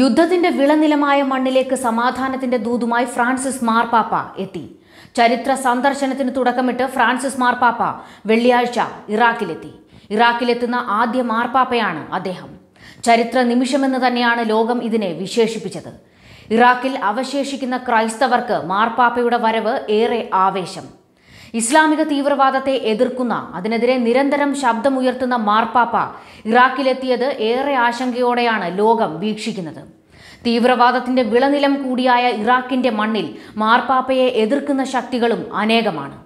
യുദ്ധത്തിന്റെ വിളനിലമായ മണ്ണിലേക്ക് സമാധാനത്തിന്റെ ദൂതുമായി ഫ്രാൻസിസ് മാർപ്പാപ്പ എത്തി ചരിത്ര സന്ദർശനത്തിന് തുടക്കമിട്ട് ഫ്രാൻസിസ് മാർപ്പാപ്പ വെള്ളിയാഴ്ച ഇറാഖിലെത്തി ഇറാഖിലെത്തുന്ന ആദ്യ മാർപ്പാപ്പയാണ് അദ്ദേഹം ചരിത്ര നിമിഷമെന്ന് തന്നെയാണ് ലോകം ഇതിനെ വിശേഷിപ്പിച്ചത് ഇറാഖിൽ അവശേഷിക്കുന്ന ക്രൈസ്തവർക്ക് മാർപ്പാപ്പയുടെ വരവ് ഏറെ ആവേശം ഇസ്ലാമിക തീവ്രവാദത്തെ എതിർക്കുന്ന അതിനെതിരെ നിരന്തരം ശബ്ദമുയർത്തുന്ന മാർപ്പാപ്പ ഇറാഖിലെത്തിയത് ഏറെ ആശങ്കയോടെയാണ് ലോകം വീക്ഷിക്കുന്നത് തീവ്രവാദത്തിന്റെ വിളനിലം കൂടിയായ ഇറാഖിന്റെ മണ്ണിൽ മാർപ്പാപ്പയെ എതിർക്കുന്ന ശക്തികളും അനേകമാണ്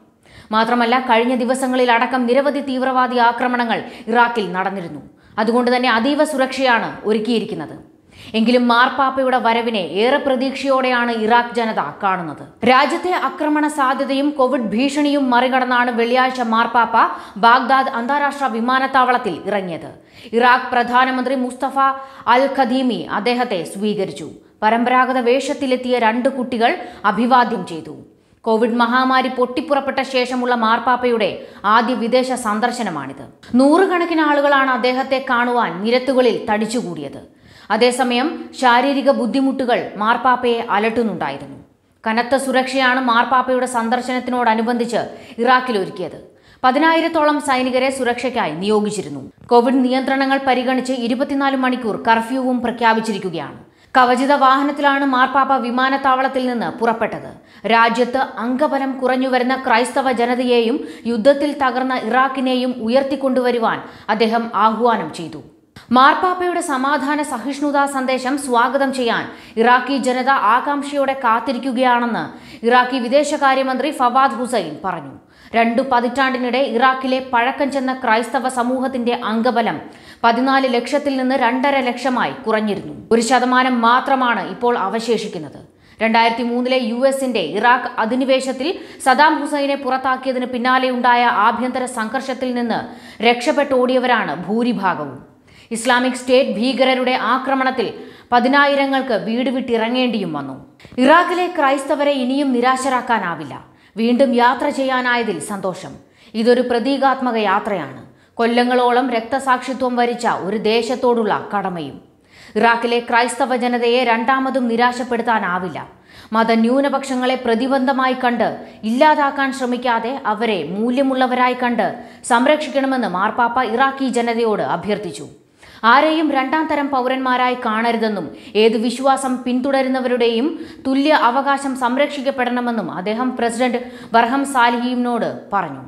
മാത്രമല്ല കഴിഞ്ഞ ദിവസങ്ങളിൽ അടക്കം നിരവധി തീവ്രവാദി ആക്രമണങ്ങൾ ഇറാഖിൽ നടന്നിരുന്നു അതുകൊണ്ട് തന്നെ അതീവ സുരക്ഷയാണ് ഒരുക്കിയിരിക്കുന്നത് എങ്കിലും മാർപ്പാപ്പയുടെ വരവിനെ ഏറെ പ്രതീക്ഷയോടെയാണ് ഇറാഖ് ജനത കാണുന്നത് രാജ്യത്തെ ആക്രമണ സാധ്യതയും കോവിഡ് ഭീഷണിയും മറികടന്നാണ് വെള്ളിയാഴ്ച മാർപ്പാപ്പ ബാഗ്ദാദ് അന്താരാഷ്ട്ര വിമാനത്താവളത്തിൽ ഇറങ്ങിയത് ഇറാഖ് പ്രധാനമന്ത്രി മുസ്തഫ അൽ ഖദീമി അദ്ദേഹത്തെ സ്വീകരിച്ചു പരമ്പരാഗത വേഷത്തിലെത്തിയ രണ്ട് കുട്ടികൾ അഭിവാദ്യം ചെയ്തു കോവിഡ് മഹാമാരി പൊട്ടിപ്പുറപ്പെട്ട ശേഷമുള്ള മാർപ്പാപ്പയുടെ ആദ്യ വിദേശ സന്ദർശനമാണിത് നൂറുകണക്കിന് ആളുകളാണ് അദ്ദേഹത്തെ കാണുവാൻ നിരത്തുകളിൽ തടിച്ചുകൂടിയത് അതേസമയം ശാരീരിക ബുദ്ധിമുട്ടുകൾ മാർപ്പാപ്പയെ അലട്ടുന്നുണ്ടായിരുന്നു കനത്ത സുരക്ഷയാണ് മാർപ്പാപ്പയുടെ സന്ദർശനത്തിനോടനുബന്ധിച്ച് ഇറാഖിൽ ഒരുക്കിയത് പതിനായിരത്തോളം സൈനികരെ സുരക്ഷയ്ക്കായി നിയോഗിച്ചിരുന്നു കോവിഡ് നിയന്ത്രണങ്ങൾ പരിഗണിച്ച് ഇരുപത്തിനാല് മണിക്കൂർ കർഫ്യൂവും പ്രഖ്യാപിച്ചിരിക്കുകയാണ് കവചിത വാഹനത്തിലാണ് മാർപ്പാപ്പ വിമാനത്താവളത്തിൽ നിന്ന് പുറപ്പെട്ടത് രാജ്യത്ത് അംഗബലം കുറഞ്ഞുവരുന്ന ക്രൈസ്തവ ജനതയെയും യുദ്ധത്തിൽ തകർന്ന ഇറാഖിനെയും ഉയർത്തിക്കൊണ്ടുവരുവാൻ അദ്ദേഹം ആഹ്വാനം ചെയ്തു മാർപ്പാപ്പയുടെ സമാധാന സഹിഷ്ണുതാ സന്ദേശം സ്വാഗതം ചെയ്യാൻ ഇറാഖി ജനത ആകാംക്ഷയോടെ കാത്തിരിക്കുകയാണെന്ന് ഇറാഖി വിദേശകാര്യമന്ത്രി ഫവാദ് ഹുസൈൻ പറഞ്ഞു രണ്ടു പതിറ്റാണ്ടിനിടെ ഇറാഖിലെ പഴക്കം ചെന്ന ക്രൈസ്തവ സമൂഹത്തിന്റെ അംഗബലം പതിനാല് ലക്ഷത്തിൽ നിന്ന് രണ്ടര ലക്ഷമായി കുറഞ്ഞിരുന്നു ഒരു ശതമാനം മാത്രമാണ് ഇപ്പോൾ അവശേഷിക്കുന്നത് രണ്ടായിരത്തി മൂന്നിലെ യു എസിന്റെ ഇറാഖ് അധിനിവേശത്തിൽ സദാം ഹുസൈനെ പുറത്താക്കിയതിന് പിന്നാലെയുണ്ടായ ആഭ്യന്തര സംഘർഷത്തിൽ നിന്ന് രക്ഷപ്പെട്ടോടിയവരാണ് ഭൂരിഭാഗവും ഇസ്ലാമിക് സ്റ്റേറ്റ് ഭീകരരുടെ ആക്രമണത്തിൽ പതിനായിരങ്ങൾക്ക് വീട് വിട്ടിറങ്ങേണ്ടിയും വന്നു ഇറാഖിലെ ക്രൈസ്തവരെ ഇനിയും നിരാശരാക്കാനാവില്ല വീണ്ടും യാത്ര ചെയ്യാനായതിൽ സന്തോഷം ഇതൊരു പ്രതീകാത്മക യാത്രയാണ് കൊല്ലങ്ങളോളം രക്തസാക്ഷിത്വം വരിച്ച ഒരു ദേശത്തോടുള്ള കടമയും ഇറാഖിലെ ക്രൈസ്തവ ജനതയെ രണ്ടാമതും നിരാശപ്പെടുത്താനാവില്ല മതന്യൂനപക്ഷങ്ങളെ പ്രതിബന്ധമായി കണ്ട് ഇല്ലാതാക്കാൻ ശ്രമിക്കാതെ അവരെ മൂല്യമുള്ളവരായി കണ്ട് സംരക്ഷിക്കണമെന്ന് മാർപ്പാപ്പ ഇറാഖി ജനതയോട് അഭ്യർത്ഥിച്ചു ആരെയും രണ്ടാം തരം പൗരന്മാരായി കാണരുതെന്നും ഏത് വിശ്വാസം പിന്തുടരുന്നവരുടെയും തുല്യ അവകാശം സംരക്ഷിക്കപ്പെടണമെന്നും അദ്ദേഹം പ്രസിഡന്റ് ബർഹം സാലിഹിനോട് പറഞ്ഞു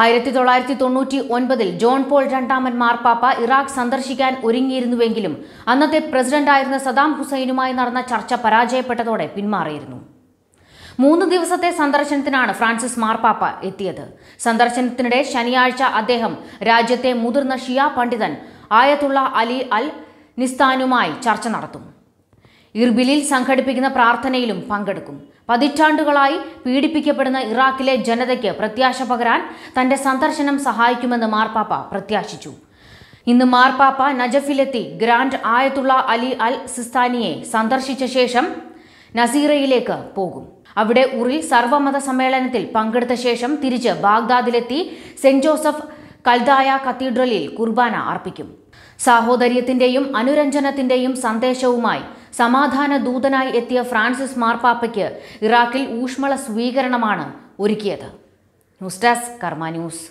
ആയിരത്തി തൊള്ളായിരത്തി തൊണ്ണൂറ്റി ഒൻപതിൽ ജോൺ പോൾ രണ്ടാമൻ മാർപ്പാപ്പ ഇറാഖ് സന്ദർശിക്കാൻ ഒരുങ്ങിയിരുന്നുവെങ്കിലും അന്നത്തെ പ്രസിഡന്റായിരുന്ന സദാം ഹുസൈനുമായി നടന്ന ചർച്ച പരാജയപ്പെട്ടതോടെ പിന്മാറിയിരുന്നു മൂന്ന് ദിവസത്തെ സന്ദർശനത്തിനാണ് ഫ്രാൻസിസ് മാർപ്പാപ്പ എത്തിയത് സന്ദർശനത്തിനിടെ ശനിയാഴ്ച അദ്ദേഹം രാജ്യത്തെ മുതിർന്ന ഷിയ പണ്ഡിതൻ ആയത്തുള്ള അലി അൽ നിസ്താനുമായി ചർച്ച നടത്തും ഇർബിലിൽ സംഘടിപ്പിക്കുന്ന പ്രാർത്ഥനയിലും പങ്കെടുക്കും പതിറ്റാണ്ടുകളായി പീഡിപ്പിക്കപ്പെടുന്ന ഇറാഖിലെ ജനതയ്ക്ക് പ്രത്യാശ പകരാൻ തന്റെ സന്ദർശനം സഹായിക്കുമെന്ന് മാർപ്പാപ്പ പ്രത്യാശിച്ചു ഇന്ന് മാർപ്പാപ്പ നജഫിലെത്തി ഗ്രാൻഡ് ആയത്തുള്ള അലി അൽ സിസ്താനിയെ സന്ദർശിച്ച ശേഷം നസീറയിലേക്ക് പോകും അവിടെ ഉറി സർവമത സമ്മേളനത്തിൽ പങ്കെടുത്ത ശേഷം തിരിച്ച് ബാഗ്ദാദിലെത്തി സെന്റ് ജോസഫ് കൽദായ കത്തീഡ്രലിൽ കുർബാന അർപ്പിക്കും സാഹോദര്യത്തിന്റെയും അനുരഞ്ജനത്തിന്റെയും സന്ദേശവുമായി സമാധാന ദൂതനായി എത്തിയ ഫ്രാൻസിസ് മാർപ്പാപ്പയ്ക്ക് ഇറാഖിൽ ഊഷ്മള സ്വീകരണമാണ് ഒരുക്കിയത് ന്യൂസ് ഡെസ്ക് കർമ്മ ന്യൂസ്